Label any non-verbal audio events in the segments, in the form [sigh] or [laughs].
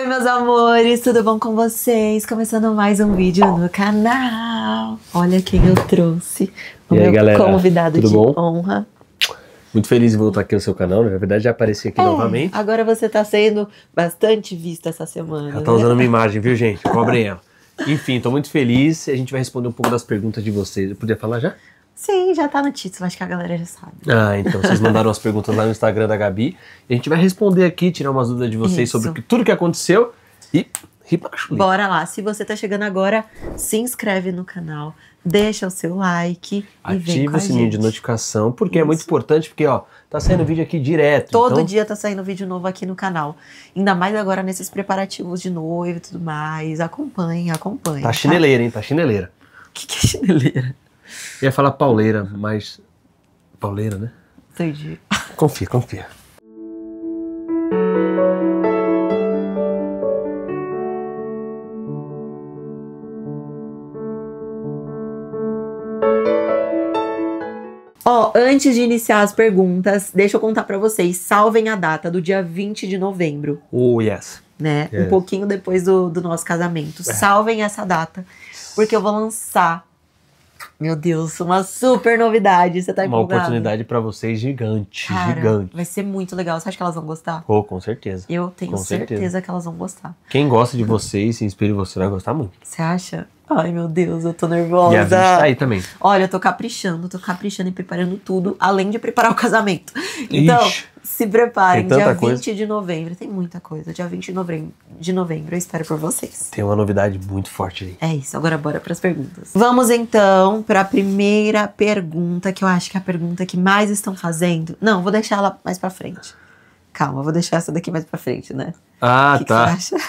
Oi, meus amores, tudo bom com vocês? Começando mais um vídeo no canal. Olha quem eu trouxe, o e meu aí, galera, convidado de bom? honra. Muito feliz de voltar aqui no seu canal, né? na verdade já apareci aqui é, novamente. Agora você está sendo bastante vista essa semana. Ela tá né? usando uma imagem, viu gente? Cobrem ela. Enfim, estou muito feliz. A gente vai responder um pouco das perguntas de vocês. Eu podia falar já? Sim, já tá no título, acho que a galera já sabe. Ah, então vocês mandaram as perguntas lá no Instagram da Gabi. a gente vai responder aqui, tirar umas dúvidas de vocês Isso. sobre tudo que aconteceu e ribacho. Bora lá. Se você tá chegando agora, se inscreve no canal, deixa o seu like Ativa o sininho de notificação, porque Isso. é muito importante, porque ó, tá saindo vídeo aqui direto. Todo então... dia tá saindo vídeo novo aqui no canal. Ainda mais agora nesses preparativos de noivo e tudo mais. Acompanha, acompanha. Tá, tá? chineleira, tá? hein? Tá chineleira. O que, que é chineleira? ia falar pauleira, mas. Pauleira, né? Entendi. Confia, confia. Ó, oh, antes de iniciar as perguntas, deixa eu contar para vocês, salvem a data do dia 20 de novembro. Oh, yes. Né? Yes. Um pouquinho depois do, do nosso casamento. É. Salvem essa data, porque eu vou lançar meu Deus, uma super novidade. Você tá empolgado. Uma oportunidade para vocês gigante, Cara, gigante. Vai ser muito legal. Você acha que elas vão gostar? Oh, com certeza. Eu tenho certeza. certeza. que elas vão gostar. Quem gosta de vocês, se inspira em você, vai gostar muito. Você acha? Ai, meu Deus, eu tô nervosa. E a tá aí também. Olha, eu tô caprichando, tô caprichando e preparando tudo, além de preparar o [laughs] casamento. Então, Ixi, se preparem, dia 20 coisa. de novembro. Tem muita coisa. Dia 20 de novembro, de novembro, eu espero por vocês. Tem uma novidade muito forte aí. É isso, agora bora pras perguntas. Vamos então pra primeira pergunta, que eu acho que é a pergunta que mais estão fazendo. Não, vou deixar ela mais pra frente. Calma, vou deixar essa daqui mais pra frente, né? Ah, que tá. Que você acha?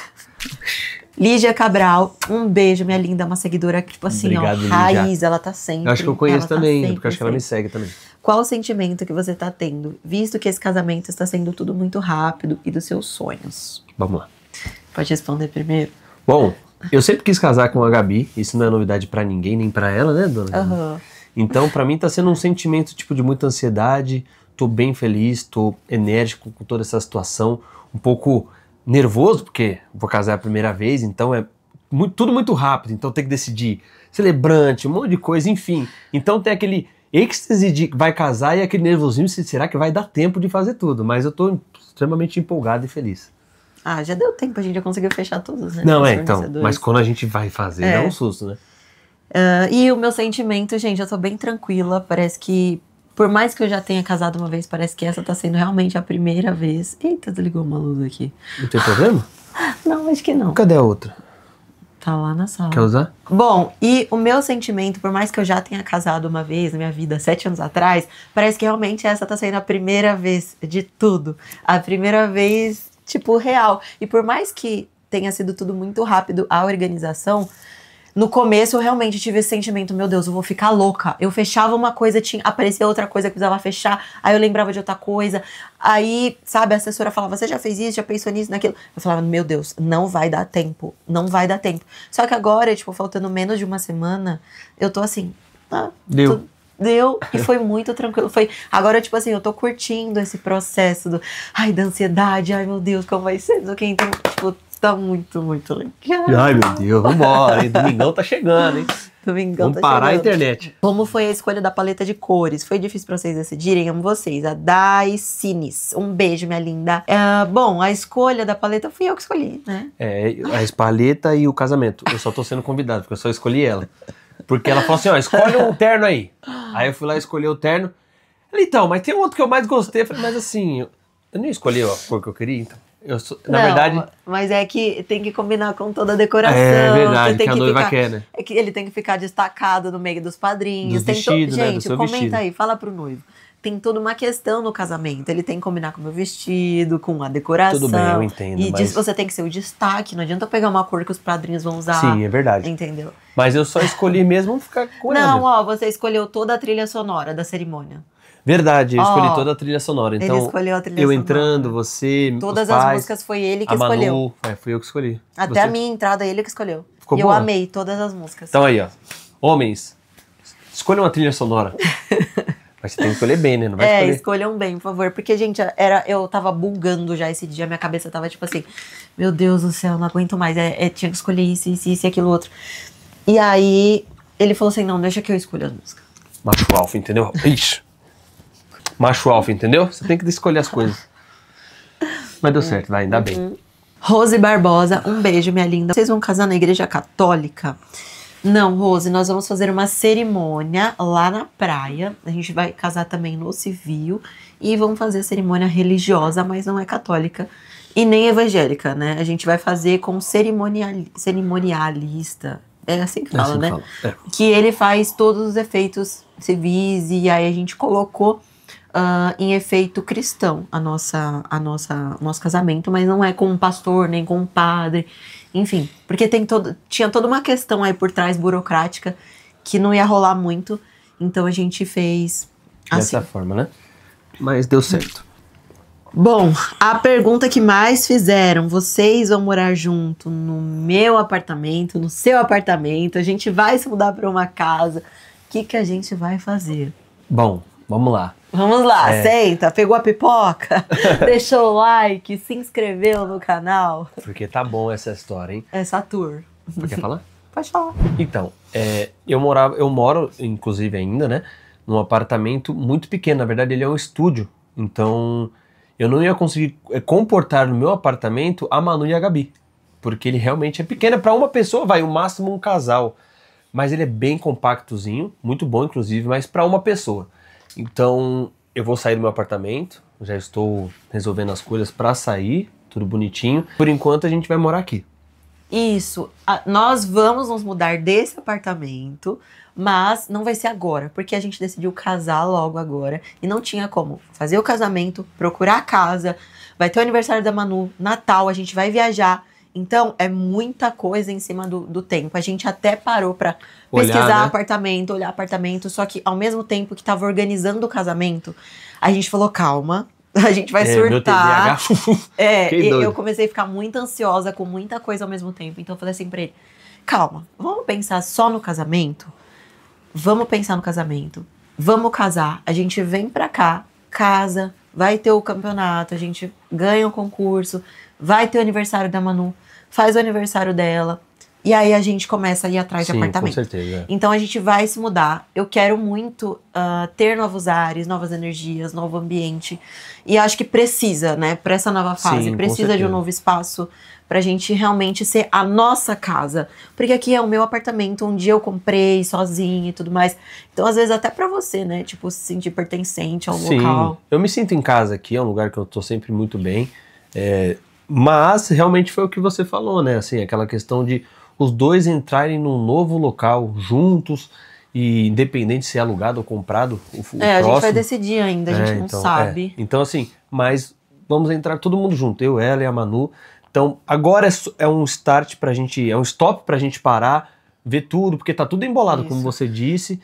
[laughs] Lígia Cabral, um beijo, minha linda, uma seguidora que, tipo assim, Obrigado, ó, raiz, ela tá sempre. Eu acho que eu conheço tá também, tá porque acho que ela me segue também. Qual o sentimento que você tá tendo, visto que esse casamento está sendo tudo muito rápido e dos seus sonhos? Vamos lá. Pode responder primeiro? Bom, eu sempre quis casar com a Gabi, isso não é novidade para ninguém, nem para ela, né, dona? Uhum. Então, para mim tá sendo um sentimento tipo de muita ansiedade, tô bem feliz, tô enérgico com toda essa situação, um pouco nervoso, porque vou casar a primeira vez, então é muito, tudo muito rápido, então tem que decidir. Celebrante, um monte de coisa, enfim. Então tem aquele êxtase de vai casar e aquele nervosismo, será que vai dar tempo de fazer tudo? Mas eu estou extremamente empolgado e feliz. Ah, já deu tempo, a gente já conseguiu fechar todos, né? Não, é, então. Mas quando a gente vai fazer, é, dá um susto, né? Uh, e o meu sentimento, gente, eu tô bem tranquila. Parece que por mais que eu já tenha casado uma vez, parece que essa tá sendo realmente a primeira vez. Eita, desligou uma luz aqui. Não tem problema? [laughs] não, acho que não. Cadê a outra? Tá lá na sala. Quer usar? Bom, e o meu sentimento, por mais que eu já tenha casado uma vez na minha vida, sete anos atrás, parece que realmente essa tá sendo a primeira vez de tudo. A primeira vez, tipo, real. E por mais que tenha sido tudo muito rápido, a organização no começo eu realmente tive esse sentimento, meu Deus, eu vou ficar louca. Eu fechava uma coisa, tinha aparecia outra coisa que precisava fechar, aí eu lembrava de outra coisa. Aí, sabe, a assessora falava: "Você já fez isso? Já pensou nisso, naquilo?". Eu falava: "Meu Deus, não vai dar tempo, não vai dar tempo". Só que agora, tipo, faltando menos de uma semana, eu tô assim, tá. deu. Tô, deu e foi muito tranquilo. Foi agora tipo assim, eu tô curtindo esse processo do ai da ansiedade, ai meu Deus, como vai ser? Não o que então, tipo, Tá muito, muito legal. Ai, meu Deus, vambora, hein? Domingão tá chegando, hein? Domingão Vamos tá parar chegando. a internet. Como foi a escolha da paleta de cores? Foi difícil pra vocês decidirem? Amo vocês. A Dai Sinis. Um beijo, minha linda. Uh, bom, a escolha da paleta fui eu que escolhi, né? É, a paleta e o casamento. Eu só tô sendo convidado, porque eu só escolhi ela. Porque ela falou assim: ó, escolhe um terno aí. Aí eu fui lá escolher o terno. Ela, então, mas tem outro que eu mais gostei. Eu falei, mas assim, eu, eu nem escolhi a cor que eu queria, então. Sou, na não, verdade. Mas é que tem que combinar com toda a decoração. É verdade, que, que a noiva ficar, quer, né? É que ele tem que ficar destacado no meio dos padrinhos. Né, do vestido, to... né, Gente, comenta vestido. aí, fala pro noivo. Tem toda uma questão no casamento. Ele tem que combinar com o meu vestido, com a decoração. Tudo bem, eu entendo. E mas... você tem que ser o destaque. Não adianta pegar uma cor que os padrinhos vão usar. Sim, é verdade. Entendeu? Mas eu só escolhi mesmo ficar com ela. Não, ó, você escolheu toda a trilha sonora da cerimônia. Verdade, eu oh, escolhi toda a trilha sonora. Então, ele escolheu a trilha eu sonora. entrando, você, Todas pais, as músicas foi ele que a Manu, escolheu. É, foi eu que escolhi. Até você... a minha entrada ele que escolheu. Ficou e boa. eu amei todas as músicas. Então aí, ó. Homens, escolham uma trilha sonora. [laughs] Mas você tem que escolher bem, né? Não vai é, escolher. escolham bem, por favor. Porque, gente, era, eu tava bugando já esse dia, minha cabeça tava tipo assim, meu Deus do céu, não aguento mais. É, é, tinha que escolher isso, isso, isso e aquilo outro. E aí ele falou assim, não, deixa que eu escolha as músicas. Macho alfa, entendeu? Ixi macho alfa, entendeu? Você tem que escolher as coisas. Mas deu certo, vai, ainda bem. Rose Barbosa, um beijo, minha linda. Vocês vão casar na igreja católica? Não, Rose, nós vamos fazer uma cerimônia lá na praia. A gente vai casar também no civil e vamos fazer a cerimônia religiosa, mas não é católica e nem evangélica, né? A gente vai fazer com cerimonial, cerimonialista. É assim que é fala, é assim que né? Fala. É. Que ele faz todos os efeitos civis e aí a gente colocou uh, em efeito cristão a nossa, a nossa, nosso casamento, mas não é com um pastor nem com um padre, enfim, porque tem todo, tinha toda uma questão aí por trás burocrática que não ia rolar muito, então a gente fez assim. dessa forma, né? Mas deu certo. Bom, a pergunta que mais fizeram: vocês vão morar junto no meu apartamento, no seu apartamento? A gente vai se mudar para uma casa? O que, que a gente vai fazer? Bom, vamos lá. Vamos lá, é. senta, pegou a pipoca, [laughs] deixou o like, se inscreveu no canal. Porque tá bom essa história, hein? Essa tour. quer falar? [laughs] Pode falar. Então, é, eu morava, eu moro, inclusive ainda, né? Num apartamento muito pequeno. Na verdade, ele é um estúdio. Então, eu não ia conseguir é, comportar no meu apartamento a Manu e a Gabi. Porque ele realmente é pequeno. É uma pessoa, vai, o máximo um casal. Mas ele é bem compactozinho, muito bom, inclusive, mas para uma pessoa. Então, eu vou sair do meu apartamento, já estou resolvendo as coisas para sair, tudo bonitinho. Por enquanto, a gente vai morar aqui. Isso. A, nós vamos nos mudar desse apartamento, mas não vai ser agora, porque a gente decidiu casar logo agora e não tinha como fazer o casamento, procurar a casa, vai ter o aniversário da Manu, Natal, a gente vai viajar. Então, é muita coisa em cima do, do tempo. A gente até parou para pesquisar né? apartamento, olhar apartamento, só que ao mesmo tempo que estava organizando o casamento, a gente falou: calma, [laughs] a gente vai é, surtar. [laughs] é, eu comecei a ficar muito ansiosa com muita coisa ao mesmo tempo. Então, eu falei assim pra ele: calma, vamos pensar só no casamento? Vamos pensar no casamento. Vamos casar. A gente vem pra cá, casa, vai ter o campeonato, a gente ganha o concurso, vai ter o aniversário da Manu, faz o aniversário dela. E aí a gente começa a ir atrás Sim, de apartamento. Com certeza. É. Então a gente vai se mudar. Eu quero muito uh, ter novos ares, novas energias, novo ambiente. E acho que precisa, né? Para essa nova fase, Sim, precisa de um novo espaço, pra gente realmente ser a nossa casa. Porque aqui é o meu apartamento, onde eu comprei sozinha e tudo mais. Então, às vezes, até para você, né? Tipo, se sentir pertencente ao Sim, local. Eu me sinto em casa aqui, é um lugar que eu tô sempre muito bem. É, mas realmente foi o que você falou, né? Assim, aquela questão de os dois entrarem num novo local juntos e independente se é alugado ou comprado, o, o É, a gente vai decidir ainda, a gente é, não então, é. sabe. É. Então assim, mas vamos entrar todo mundo junto, eu, ela e a Manu, então, agora é, é um start para a gente, é um stop para a gente parar, ver tudo, porque tá tudo embolado, Isso. como você disse,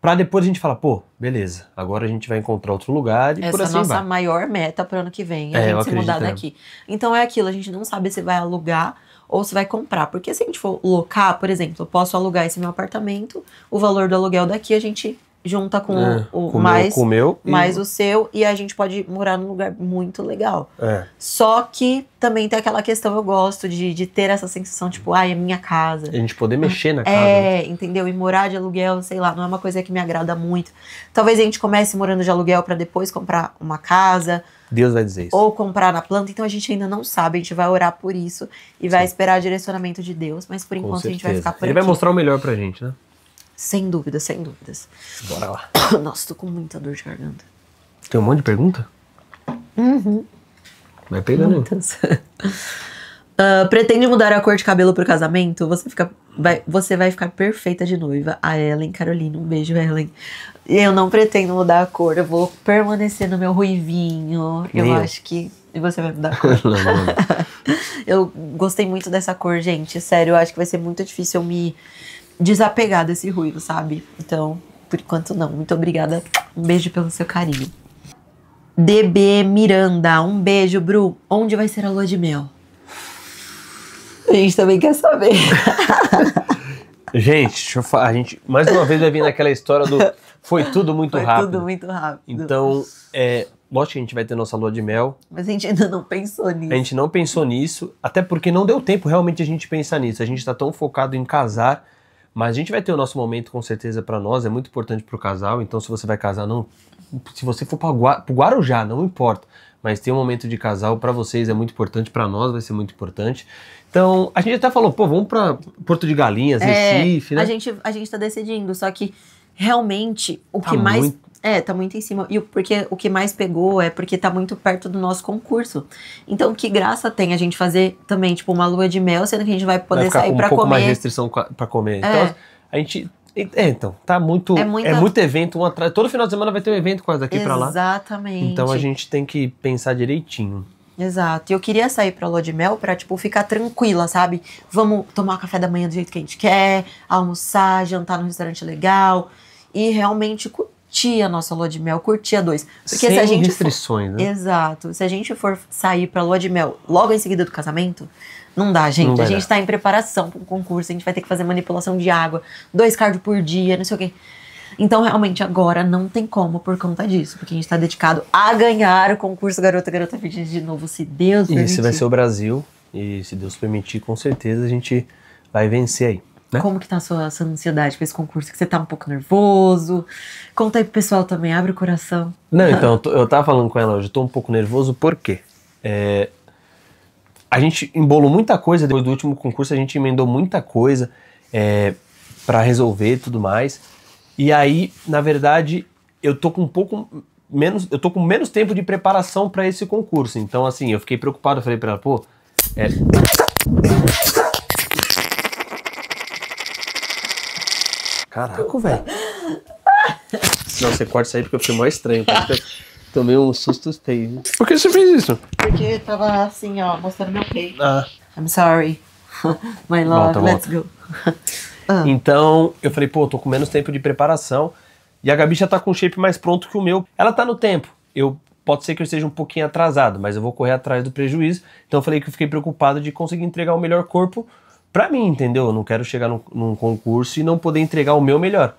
para depois a gente falar, pô, beleza, agora a gente vai encontrar outro lugar e Essa por assim nossa vai. maior meta para ano que vem, é, a é, gente se mudar daqui. Então é aquilo, a gente não sabe se vai alugar ou se vai comprar, porque se a gente for locar, por exemplo, eu posso alugar esse meu apartamento, o valor do aluguel daqui a gente junta com, é, o, com mais, meu, com meu mais e... o seu e a gente pode morar num lugar muito legal. É. Só que também tem aquela questão, eu gosto de, de ter essa sensação, tipo, ai, ah, é minha casa. a gente poder mexer na é, casa. É, entendeu? E morar de aluguel, sei lá, não é uma coisa que me agrada muito. Talvez a gente comece morando de aluguel para depois comprar uma casa. Deus vai dizer isso. Ou comprar na planta, então a gente ainda não sabe, a gente vai orar por isso e Sim. vai esperar direcionamento de Deus, mas por com enquanto certeza. a gente vai ficar por Ele aqui. vai mostrar o melhor pra gente, né? Sem dúvidas, sem dúvidas. Bora lá. [coughs] Nossa, tô com muita dor de garganta. Tem um monte de pergunta? Uhum. Vai pegando aí. uh, [laughs] pretende mudar a cor de cabelo pro casamento? Você, fica, vai, você vai ficar perfeita de noiva. A Ellen Carolina, um beijo, Ellen. Eu não pretendo mudar a cor, eu vou permanecer no meu ruivinho. Meu. Eu acho que. E você vai mudar a cor. [laughs] não, não. [laughs] eu gostei muito dessa cor, gente. Sério, eu acho que vai ser muito difícil eu me desapegar desse ruído, sabe? Então, por enquanto não. Muito obrigada. Um beijo pelo seu carinho. DB Miranda, um beijo, Bru. Onde vai ser a lua de mel? A gente também quer saber. [laughs] gente, deixa eu falar. A gente mais uma vez vai vir naquela história do foi tudo muito foi rápido. Tudo muito rápido. Então, é, lógico que a gente vai ter nossa lua de mel. Mas a gente ainda não pensou nisso. A gente não pensou nisso, até porque não deu tempo realmente a gente pensar nisso. A gente está tão focado em casar mas a gente vai ter o nosso momento, com certeza, para nós, é muito importante para o casal. Então, se você vai casar, não. Se você for para o Guarujá, não importa. Mas ter um momento de casal para vocês é muito importante, para nós vai ser muito importante. Então, a gente até falou, pô, vamos para Porto de Galinhas, é, Recife, né? A gente, a gente tá decidindo, só que realmente o tá que mais muito é, tá muito em cima. E porque o que mais pegou é porque tá muito perto do nosso concurso. Então, que graça tem a gente fazer também, tipo, uma lua de mel, sendo que a gente vai poder vai sair um para comer. Um pouco mais restrição para comer. É. Então, a gente é, então, tá muito. É, é muita... é muito evento, um atrás. Todo final de semana vai ter um evento quase daqui para lá. Exatamente. Então a gente tem que pensar direitinho. Exato. E eu queria sair pra lua de mel pra, tipo, ficar tranquila, sabe? Vamos tomar café da manhã do jeito que a gente quer, almoçar, jantar num restaurante legal e realmente curtir a nossa lua de mel, curtir a dois. Porque Sem se a gente restrições, for... né? Exato. Se a gente for sair pra lua de mel logo em seguida do casamento, não dá, gente. Não a gente dar. tá em preparação para concurso, a gente vai ter que fazer manipulação de água, dois cardio por dia, não sei o quê. Então, realmente, agora não tem como por conta disso, porque a gente está dedicado a ganhar o concurso Garota Garota Fitness de novo, se Deus permitir. Isso vai ser o Brasil, e se Deus permitir, com certeza a gente vai vencer aí. Né? Como que tá a sua, a sua ansiedade com esse concurso? Que você tá um pouco nervoso? Conta aí pro pessoal também, abre o coração. Não, então, eu tava falando com ela hoje, eu tô um pouco nervoso, por quê? É, a gente embolou muita coisa depois do último concurso, a gente emendou muita coisa é, para resolver e tudo mais. E aí, na verdade, eu tô com um pouco menos, eu tô com menos tempo de preparação para esse concurso. Então, assim, eu fiquei preocupado, falei para ela, pô, é... Caraca, velho. [laughs] Não, você corta isso aí porque eu fiquei mais estranho. Tomei um susto feio. Por que você fez isso? Porque eu tava assim, ó, mostrando meu peito. Ah. I'm sorry. [laughs] My love, volta, let's volta. go. [laughs] Ah. Então, eu falei, pô, tô com menos tempo de preparação. E a Gabi já tá com o shape mais pronto que o meu. Ela tá no tempo. Eu pode ser que eu esteja um pouquinho atrasado, mas eu vou correr atrás do prejuízo. Então eu falei que eu fiquei preocupado de conseguir entregar o melhor corpo para mim, entendeu? Eu não quero chegar num, num, concurso e não poder entregar o meu melhor.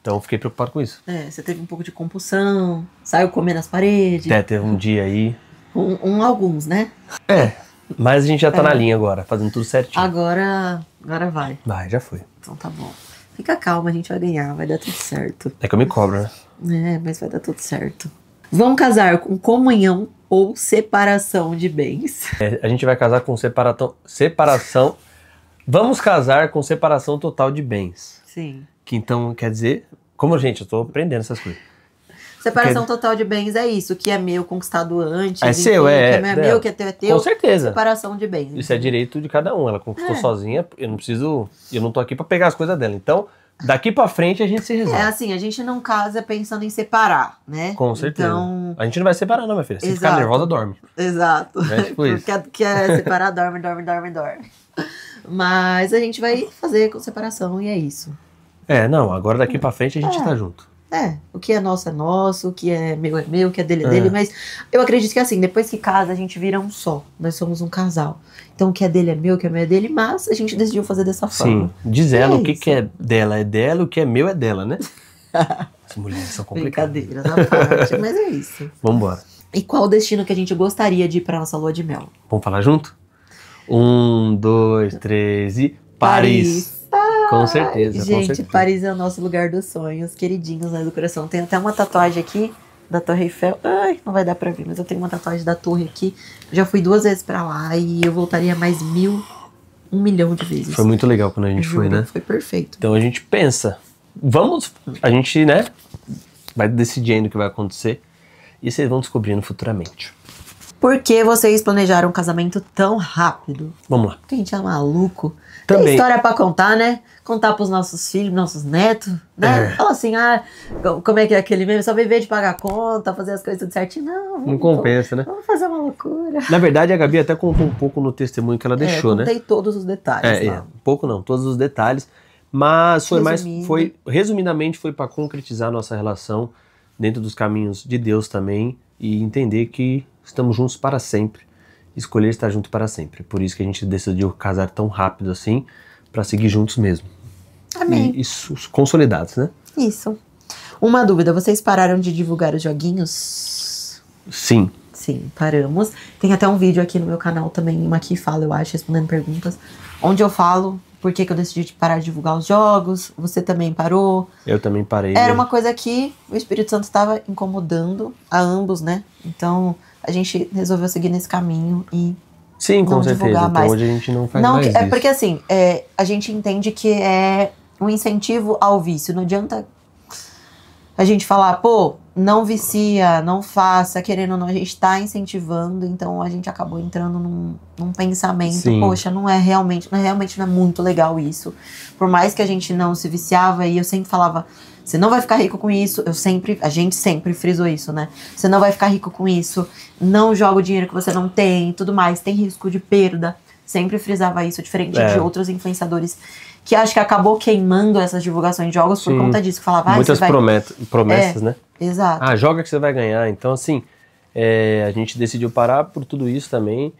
Então eu fiquei preocupado com isso. É, você teve um pouco de compulsão, saiu comendo as paredes. É, teve um dia aí. Um, um alguns, né? É, mas a gente já tá é. na linha agora, fazendo tudo certinho. Agora, agora vai. Vai, já foi. Então tá bom. Fica calma, a gente vai ganhar, vai dar tudo certo. É que eu me cobro, né? É, mas vai dar tudo certo. Vão casar com comunhão ou separação de bens? É, a gente vai casar com separação, separação Vamos casar com separação total de bens. Sim. Que então quer dizer. Como, gente, eu tô aprendendo essas coisas. Separação total de bens é isso, que é meu conquistado antes. É seu, é. Que é, meu, é, é. que é teu, é teu. Com certeza. Separação de bens. Isso é direito de cada um. Ela conquistou é. sozinha, eu não preciso. Eu não tô aqui para pegar as coisas dela. Então, daqui para frente a gente se resolve. É assim, a gente não casa pensando em separar, né? Com certeza. Então... A gente não vai separar, não, minha filha. Se Exato. ficar nervosa, dorme. Exato. É tipo [laughs] isso. É, quer, quer é separar, dorme, dorme, dorme, dorme. Mas a gente vai fazer com separação e é isso. É, não, agora daqui é. para frente a gente é. tá junto. É, o que é nosso é nosso, o que é meu é meu, o que é dele é, é, dele, mas eu acredito que é assim, depois que casa, a gente vira um só. Nós somos um casal. Então o que é dele é meu, o que é meu é dele, mas a gente decidiu fazer dessa forma. Sim, diz ela é o que, que é dela é dela, o que é meu é dela, né? [laughs] As mulheres são complicadas. Brincadeira, parte, mas é isso. [laughs] Vambora. E qual o destino que a gente gostaria de ir pra nossa lua de mel? Vamos falar junto? Um, dois, três e Paris. Paris. com certeza. Gente, com certeza. Paris é o nosso lugar dos sonhos, queridinhos né, do coração. Tem até uma tatuagem aqui da Torre Eiffel. Ai, não vai dar pra ver, mas eu tenho uma tatuagem da torre aqui. Já fui duas vezes pra lá e eu voltaria mais mil, um milhão de vezes. Foi muito legal quando a gente foi, né? Foi perfeito. Então a gente pensa, vamos, a gente, né, vai decidindo o que vai acontecer e vocês vão descobrindo futuramente. Por que vocês planejaram um casamento tão rápido? Vamos lá. Porque a gente é maluco. Também. Tem história para contar, né? Contar pros nossos filhos, nossos netos, né? É. Fala assim, ah, como é que é aquele mesmo? Só viver de pagar conta, fazer as coisas tudo certinho. Não, vamos, não compensa, vamos, né? Vamos fazer uma loucura. Na verdade, a Gabi até contou um pouco no testemunho que ela é, deixou, é, eu né? Contei todos os detalhes. É, é, um pouco não, todos os detalhes. Mas foi Resumindo. mais, foi, resumidamente, foi para concretizar nossa relação dentro dos caminhos de Deus também e entender que estamos juntos para sempre, escolher estar junto para sempre. Por isso que a gente decidiu casar tão rápido assim, para seguir juntos mesmo. Amém. E, consolidados, né? Isso. Uma dúvida, vocês pararam de divulgar os joguinhos? Sim. Sim, paramos. Tem até um vídeo aqui no meu canal também, uma que fala, eu acho, respondendo perguntas, onde eu falo por que, que eu decidi parar de divulgar os jogos. Você também parou? Eu também parei. Era uma coisa que o Espírito Santo estava incomodando a ambos, né? Então, a gente resolveu seguir nesse caminho e Sim, com não certeza. Então, hoje a gente não faz não, mais é isso. Porque assim, é, a gente entende que é um incentivo ao vício. Não adianta a gente falar, pô, não vicia, não faça, querendo ou não, a gente está incentivando, então a gente acabou entrando num, num pensamento, Sim. poxa, não é realmente, não é, realmente não é muito legal isso. Por mais que a gente não se viciava, e eu sempre falava, você não vai ficar rico com isso. Eu sempre, a gente sempre frisou isso, né? Você não vai ficar rico com isso. Não joga o dinheiro que você não tem, tudo mais. Tem risco de perda. Sempre frisava isso, diferente é. de outros influenciadores que acho que acabou queimando essas divulgações de jogos Sim. por conta disso. Falava, ah, muitas vai... promessas, é, né? Exato. Ah, joga que você vai ganhar. Então, assim, é, a gente decidiu parar por tudo isso também.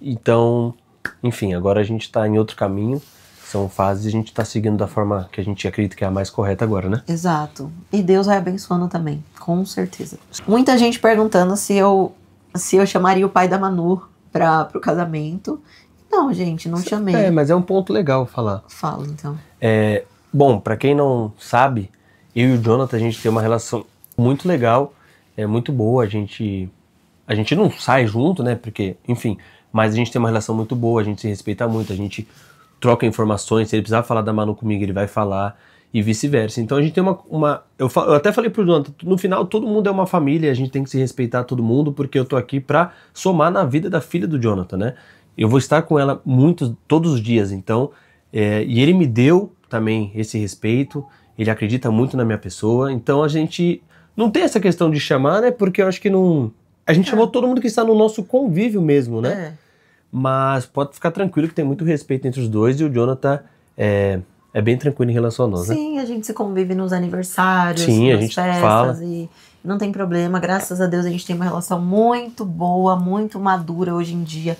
Então, enfim, agora a gente está em outro caminho são fases e a gente está seguindo da forma que a gente acredita que é a mais correta agora, né? Exato. E Deus vai abençoando também, com certeza. Muita gente perguntando se eu se eu chamaria o pai da Manu para o casamento. Não, gente, não chamei. É, mas é um ponto legal falar. Fala, então. É, bom, para quem não sabe, eu e o Jonathan a gente tem uma relação muito legal, é muito boa. A gente a gente não sai junto, né? Porque, enfim, mas a gente tem uma relação muito boa, a gente se respeita muito, a gente troca informações, se ele precisar falar da Manu comigo, ele vai falar e vice-versa. Então a gente tem uma. uma eu, eu até falei pro Jonathan, no final todo mundo é uma família, a gente tem que se respeitar todo mundo, porque eu tô aqui pra somar na vida da filha do Jonathan, né? Eu vou estar com ela muitos, todos os dias, então. É, e ele me deu também esse respeito, ele acredita muito na minha pessoa, então a gente não tem essa questão de chamar, né? Porque eu acho que não. A gente é. chamou todo mundo que está no nosso convívio mesmo, né? É. Mas pode ficar tranquilo que tem muito respeito entre os dois e o Jonathan é, é bem tranquilo em relação a nós, né? Sim, né? a gente se convive nos aniversários, Sim, nas a gente festas fala. e não tem problema. Graças a Deus a gente tem uma relação muito boa, muito madura hoje em dia.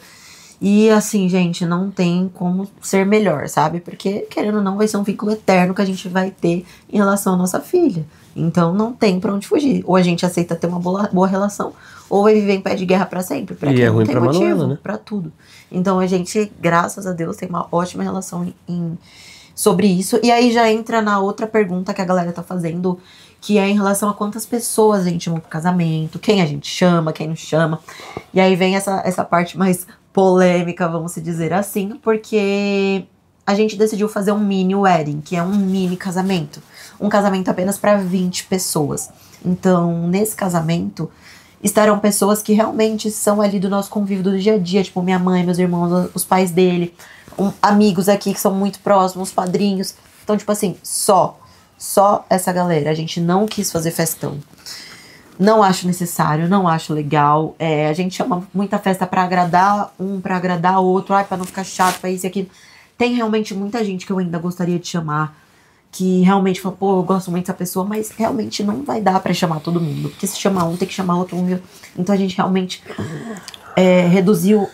E assim, gente, não tem como ser melhor, sabe? Porque, querendo ou não, vai ser um vínculo eterno que a gente vai ter em relação à nossa filha. Então não tem pra onde fugir. Ou a gente aceita ter uma boa, boa relação, ou vai viver em pé de guerra para sempre. Pra e é ruim pra motivo, Manuela, né? Para tudo. Então a gente, graças a Deus, tem uma ótima relação em, sobre isso. E aí já entra na outra pergunta que a galera tá fazendo, que é em relação a quantas pessoas a gente chama pro casamento, quem a gente chama, quem não chama. E aí vem essa, essa parte mais polêmica, vamos dizer assim, porque a gente decidiu fazer um mini wedding, que é um mini casamento. Um casamento apenas para 20 pessoas. Então, nesse casamento, estarão pessoas que realmente são ali do nosso convívio do dia a dia, tipo minha mãe, meus irmãos, os pais dele, um, amigos aqui que são muito próximos, padrinhos. Então, tipo assim, só, só essa galera. A gente não quis fazer festão. Não acho necessário, não acho legal. É, a gente chama muita festa para agradar um, para agradar outro, ai, para não ficar chato, para isso e aquilo. Tem realmente muita gente que eu ainda gostaria de chamar que realmente fala pô, eu gosto muito dessa pessoa, mas realmente não vai dar para chamar todo mundo. Porque se chamar um, tem que chamar outro. Um, então a gente realmente é, reduziu,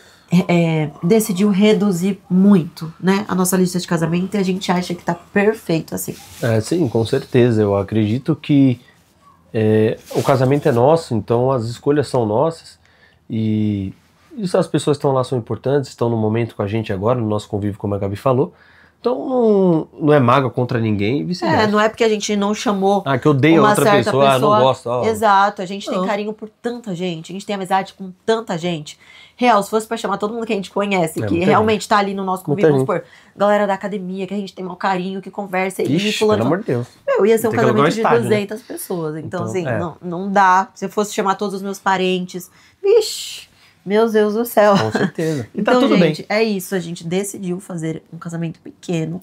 é, decidiu reduzir muito, né? A nossa lista de casamento e a gente acha que tá perfeito assim. É, sim, com certeza. Eu acredito que é, o casamento é nosso, então as escolhas são nossas. E isso as pessoas que estão lá são importantes, estão no momento com a gente agora, no nosso convívio, como a Gabi falou. Então não, não é mágoa contra ninguém e é, vice-versa. É, não é porque a gente não chamou. Ah, que odeia uma outra certa pessoa, pessoa. Ah, não gosto. Exato, a gente não. tem carinho por tanta gente, a gente tem amizade com tanta gente. Real, se fosse pra chamar todo mundo que a gente conhece, é, que realmente gente. tá ali no nosso convívio, vamos supor, galera da academia, que a gente tem maior carinho, que conversa e fulano. Pelo amor de Deus. Meu, ia ser um casamento de estádio, 200 né? pessoas. Então, então assim, é. não, não dá. Se eu fosse chamar todos os meus parentes, vixe meu Deus do céu. Com certeza. Tá então, tá gente, bem. é isso. A gente decidiu fazer um casamento pequeno.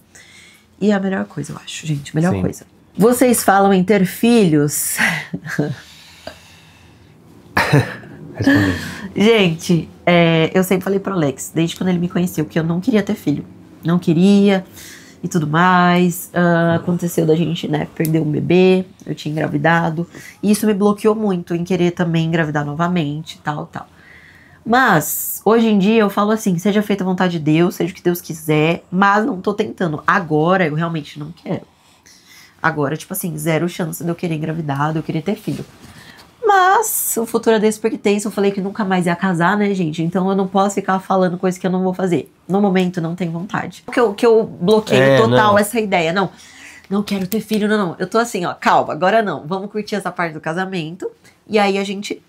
E é a melhor coisa, eu acho, gente. Melhor Sim. coisa. Vocês falam em ter filhos? [laughs] Gente, é, eu sempre falei pro Alex, desde quando ele me conheceu, que eu não queria ter filho. Não queria e tudo mais. Uh, aconteceu da gente, né, perder um bebê, eu tinha engravidado. E isso me bloqueou muito em querer também engravidar novamente, tal, tal. Mas hoje em dia eu falo assim: seja feita a vontade de Deus, seja o que Deus quiser, mas não tô tentando. Agora eu realmente não quero. Agora, tipo assim, zero chance de eu querer engravidar, de eu querer ter filho. Mas o futuro é desse porque tem. Eu falei que nunca mais ia casar, né, gente? Então eu não posso ficar falando coisas que eu não vou fazer. No momento, não tenho vontade. Que eu, que eu bloqueio é, total não. essa ideia. Não, não quero ter filho, não, não. Eu tô assim, ó, calma, agora não. Vamos curtir essa parte do casamento. E aí a gente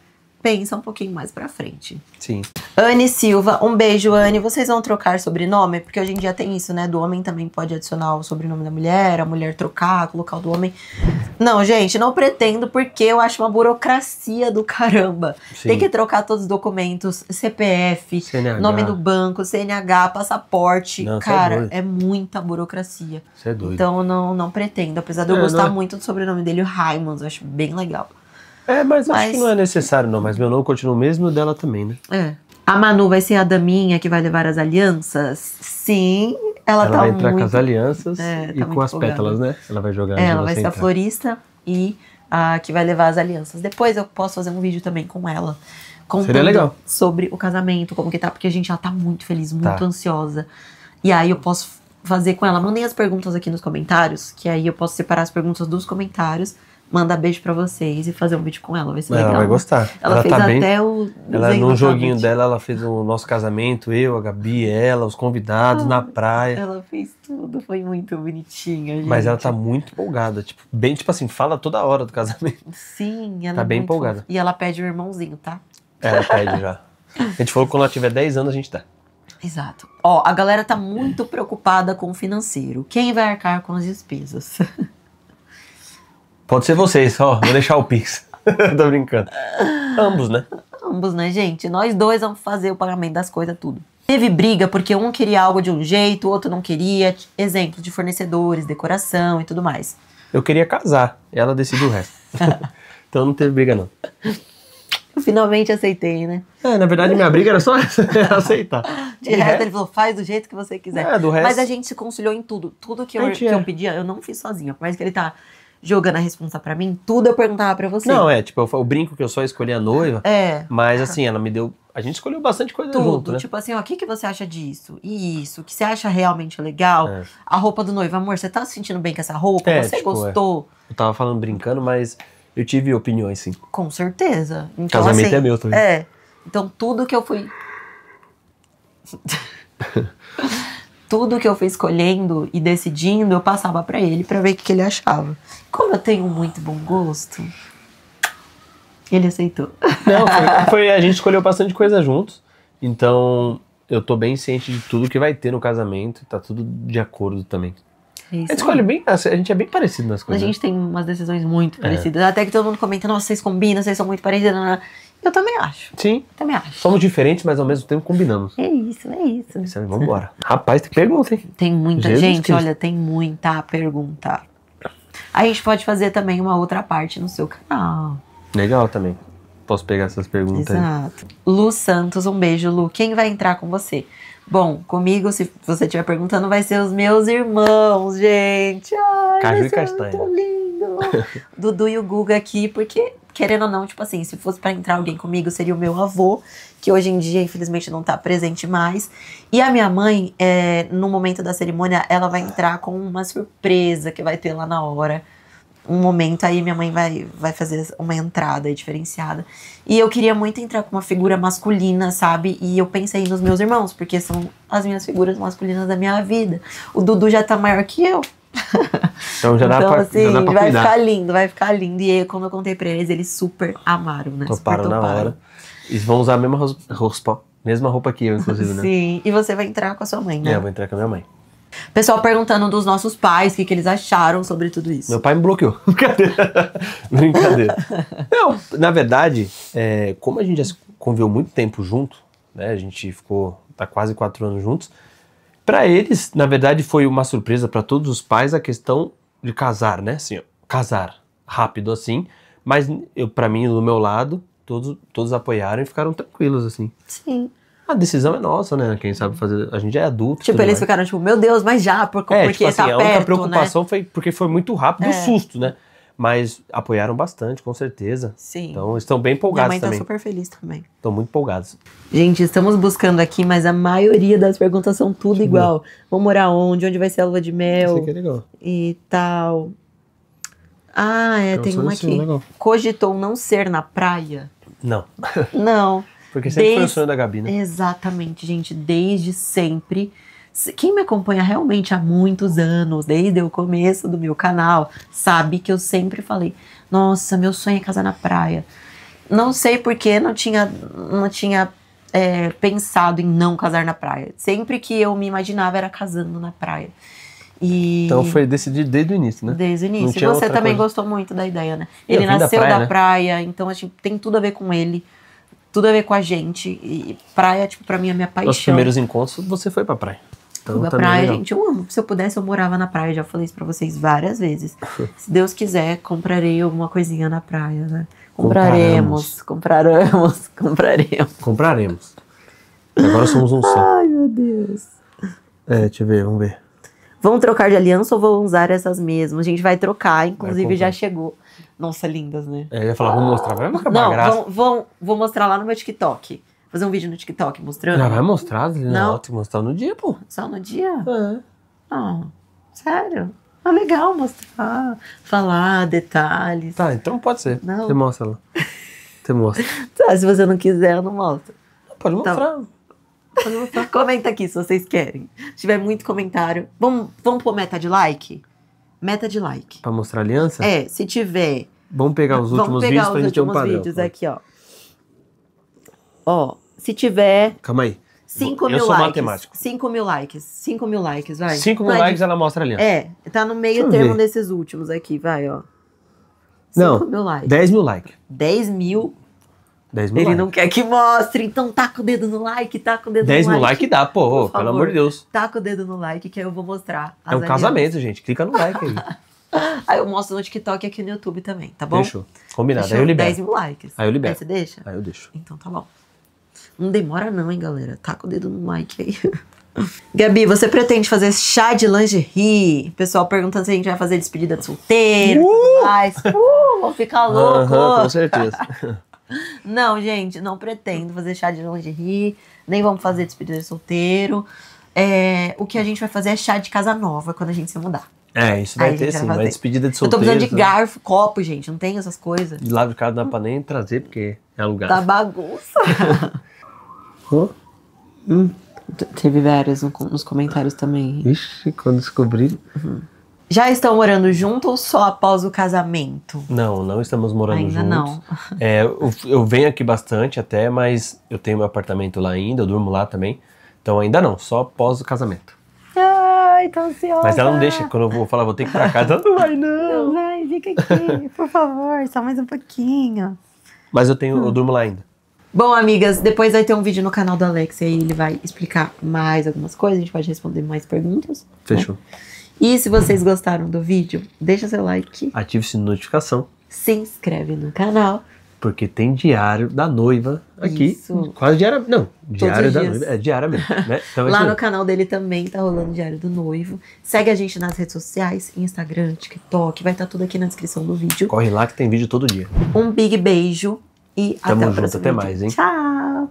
pensa um pouquinho mais pra frente. Sim. Anne Silva, um beijo, Anne. Vocês vão trocar sobrenome? Porque hoje em dia tem isso, né? Do homem também pode adicionar o sobrenome da mulher, a mulher trocar, colocar o do homem. Não, gente, não pretendo, porque eu acho uma burocracia do caramba. Sim. Tem que trocar todos os documentos, CPF, CNH. nome do banco, CNH, passaporte. Não, é Cara, é, é, muita burocracia. Você é doido. Então não, não pretendo, apesar de eu é, gostar muito do sobrenome dele, o eu acho bem legal. É, mas, mas acho que não é necessário, não. Mas meu nome continua o mesmo e o dela também, né? É. A Manu vai ser a daminha que vai levar as alianças? Sim, ela, ela tá vai entrar muito... com as alianças é, tá e com as empolgada. pétalas, né? Ela vai jogar. É, ela vai ser entrar. a florista e a que vai levar as alianças. Depois eu posso fazer um vídeo também com ela. Contando sobre o casamento, como que tá, porque a gente já tá muito feliz, tá. muito tá. ansiosa. E aí eu posso fazer com ela. Mandei as perguntas aqui nos comentários, que aí eu posso separar as perguntas dos comentários mandar beijo para vocês e fazer um vídeo com ela. Vai ser ela legal. Ela vai né? gostar. Ela, ela fez tá até bem... o. Ela, no joguinho dela, ela fez o nosso casamento, eu, a Gabi, ela, os convidados ah, na praia. Ela fez tudo, foi muito bonitinha. Mas ela tá muito empolgada, tipo, bem, tipo assim, fala toda hora do casamento. Sim, ela tá é bem empolgada. Fofa. E ela pede o irmãozinho, tá? Ela pede já. A gente falou que quando ela tiver 10 anos a gente tá. Exato. Ó, a galera tá muito preocupada com o financeiro. Quem vai arcar com as despesas? [laughs] Pode ser vocês, ó. Vou deixar o Pix. [laughs] Tô brincando. Ambos, né? Ambos, né, gente? Nós dois vamos fazer o pagamento das coisas, tudo. Teve briga porque um queria algo de um jeito, o outro não queria. Exemplo de fornecedores, decoração e tudo mais. Eu queria casar, ela decidiu o resto. [laughs] então não teve briga, não. Eu finalmente aceitei, né? É, na verdade, minha briga era só [laughs] aceitar. De, resto, resto, ele falou, faz do jeito que você quiser. É, do resto... Mas a gente se conciliou em tudo. Tudo que, eu, que é. eu pedia, eu não fiz sozinha. Por mais que ele tá jogando a responsa para mim, tudo eu perguntava para você. Não, é, tipo, eu, eu brinco que eu só escolhi a noiva. É. Mas assim, ela me deu. A gente escolheu bastante coisa tudo, junto, né? Tipo assim, ó, o que, que você acha disso? E isso? O que você acha realmente legal? É. A roupa do noivo, amor, você tá se sentindo bem com essa roupa? É, você tipo, é. gostou? É. Eu tava falando brincando, mas eu tive opiniões, sim. Com certeza. Então, Casamento assim, é meu também. É. Então tudo que eu fui. [laughs] tudo que eu fui escolhendo e decidindo, eu passava para ele para ver o que, ele achava. Como eu tenho muito bom gosto, ele aceitou. Não, foi, [laughs] foi, a gente escolheu bastante coisa juntos. Então, eu tô bem ciente de tudo que vai ter no casamento, tá tudo de acordo também. É isso. A gente escolhe bem, a gente é bem parecido nas coisas. A né? gente tem umas decisões muito é. parecidas. É. Até que todo mundo comenta, nossa, vocês combinam, vocês são muito parecidos. Eu também acho. Sim. Também acho. Somos diferentes, mas ao mesmo tempo combinamos. É isso, é isso. É isso aí, vamos embora. Rapaz, tem pergunta, hein? Tem muita Jesus gente, Cristo. olha, tem muita pergunta. a gente pode fazer também uma outra parte no seu canal. Legal também. Posso pegar essas perguntas Exato. Aí. Lu Santos, um beijo, Lu. Quem vai entrar com você? Bom, comigo, se você estiver perguntando, vai ser os meus irmãos, gente. Ai, Caju e Castanha. Muito lindo. [laughs] Dudu e o Guga aqui, porque, querendo ou não, tipo assim, se fosse para entrar alguém comigo, seria o meu avô, que hoje em dia, infelizmente, não tá presente mais. E a minha mãe, é, no momento da cerimônia, ela vai entrar com uma surpresa que vai ter lá na hora um momento aí minha mãe vai, vai fazer uma entrada diferenciada. E eu queria muito entrar com uma figura masculina, sabe? E eu pensei nos meus irmãos, porque são as minhas figuras masculinas da minha vida. O Dudu já tá maior que eu. [laughs] Então já dá então, pra, assim, já dá pra vai cuidar. ficar lindo, vai ficar lindo. E aí, como eu contei pra eles, eles super amaram, né? Toparam, super toparam. na hora. Eles vão usar a mesma, roupa, mesma roupa que eu, inclusive, né? Sim, e você vai entrar com a sua mãe, né? É, eu vou entrar com a minha mãe. Pessoal perguntando dos nossos pais, o que, que eles acharam sobre tudo isso. Meu pai me bloqueou. [laughs] Brincadeira. Brincadeira. Não, na verdade, é, como a gente já conviveu muito tempo junto, né? A gente ficou, tá quase quatro anos juntos para eles, na verdade, foi uma surpresa para todos os pais a questão de casar, né? Assim, casar rápido assim, mas eu para mim do meu lado, todos todos apoiaram e ficaram tranquilos assim. Sim. A decisão é nossa, né? Quem sabe fazer. A gente é adulto. Tipo, eles mais. ficaram tipo, meu Deus, mas já, por, é, porque tipo assim, tá a única né? preocupação né? foi porque foi muito rápido é. o susto, né? mas apoiaram bastante, com certeza. Sim. Então estão bem empolgados tá também. Minha mãe também. tá super feliz também. Estão muito empolgados. Gente, estamos buscando aqui, mas a maioria das perguntas são tudo igual. Vão morar onde? Onde vai ser a lua de mel? Isso aqui é legal. E tal. Ah, é, então, tem uma aqui. Legal. Cogitou não ser na praia? Não. Não. [laughs] Porque sempre foi o sonho da Gabi, né? Exatamente, gente. Desde sempre quem me acompanha realmente há muitos anos, desde o começo do meu canal, sabe que eu sempre falei: nossa, meu sonho é casar na praia. Não sei porque não tinha, não tinha é, pensado em não casar na praia. Sempre que eu me imaginava era casando na praia. E... Então foi decidido desde o início, né? Desde o início. Você também coisa. gostou muito da ideia, né? Ele nasceu da praia, da né? então assim, tem tudo a ver com ele, tudo a ver com a gente. E praia, tipo, pra mim é minha paixão. Nos primeiros encontros você foi pra praia. Então, Cuba, tá praia, é gente, eu amo. Se eu pudesse, eu morava na praia. Já falei isso pra vocês várias vezes. [laughs] Se Deus quiser, comprarei alguma coisinha na praia, né? Compraremos, compraremos, [laughs] compraremos. Compraremos. Agora somos um só. Ai, meu Deus. É, deixa eu ver, vamos ver. Vão trocar de aliança ou vão usar essas mesmas? A gente vai trocar, inclusive vai já chegou. Nossa, lindas, né? É, eu ia falar, vou mostrar, vai acabar Não, vão, vão, vou mostrar lá no meu TikTok fazer um vídeo no TikTok mostrando. Já ah, vai mostrar, Adriana? Não. Tem que mostrar no dia, pô. Só no dia? É. Não. Sério? É legal mostrar, falar detalhes. Tá, então pode ser. Não. Você mostra lá. [laughs] Você mostra. tá, se você não quiser, eu não mostro. Não, pode tá mostrar. Então, pode mostrar. [laughs] Comenta aqui se vocês querem. Se tiver muito comentário. Vamos, vamos pôr meta de like? Meta de like. Pra mostrar aliança? É, se tiver. Vamos pegar os últimos pegar vídeos os pra gente ter um padrão. Vamos pegar os últimos vídeos aqui, ó. Ó, se tiver. Calma aí. 5 mil likes. Matemático. 5 mil likes. 5 mil likes, vai. 5 mil likes ela mostra ali. Ó. É, tá no meio termo desses últimos aqui, vai, ó. 5 não, mil likes. 10 mil likes. 10 mil. 10 mil Ele like. não quer que mostre, então taca o dedo no like, taca o dedo no like. 10 mil likes dá, pô, favor, pelo amor de Deus. Taca o dedo no like que aí eu vou mostrar. É um aliás. casamento, gente, clica no like aí. [laughs] Aí eu mostro no TikTok e aqui no YouTube também, tá bom? Fechou. Combinado. Fechou? Aí eu libero. 10 mil likes. Aí eu libero. Aí você deixa? Aí eu deixo. Então tá bom. Não demora não, hein, galera. Taca o dedo no like aí. [laughs] Gabi, você pretende fazer chá de lingerie? pessoal perguntando se a gente vai fazer despedida de solteiro, uh! tudo mais. Uh, vou ficar louco. Uh -huh, com certeza. [laughs] não, gente, não pretendo fazer chá de lingerie, nem vamos fazer despedida de solteiro. É, o que a gente vai fazer é chá de casa nova quando a gente se mudar. É, isso vai Aí ter sim, vai, despedida de solteiro. Eu tô precisando de né? garfo, né? copo, gente, não tem essas coisas. De lá de casa não dá pra nem trazer, porque é lugar. Tá bagunça. [laughs] ficou? Hum, teve várias no, nos comentários também. Ixi, quando descobri. Uhum. Já estão morando junto ou só após o casamento? Não, não estamos morando ainda juntos. Ainda não. [laughs] É, eu, eu, venho aqui bastante até, mas eu tenho meu apartamento lá ainda, eu durmo lá também. Então ainda não, só após o casamento. Ai, tô ansiosa. Mas ela não deixa, quando eu vou falar, vou ter que ir pra casa, não vai não. Não vai, fica aqui, por favor, só mais um pouquinho. Mas eu tenho, eu hum. durmo lá ainda. Bom, amigas, depois vai ter um vídeo no canal do Alex e aí ele vai explicar mais algumas coisas, a gente pode responder mais perguntas. Né? Fechou. Né? E se vocês gostaram do vídeo, deixa seu like. Ative o sino de notificação. Se inscreve no canal. Porque tem diário da noiva aqui. Isso. Quase diário. Não, diário da noiva. É diário né? [laughs] Então, assim, Lá no canal dele também tá rolando diário do noivo. Segue a gente nas redes sociais, Instagram, TikTok. Vai estar tá tudo aqui na descrição do vídeo. Corre lá que tem vídeo todo dia. Um big beijo e Tamo até junto, até mais, hein? Tchau!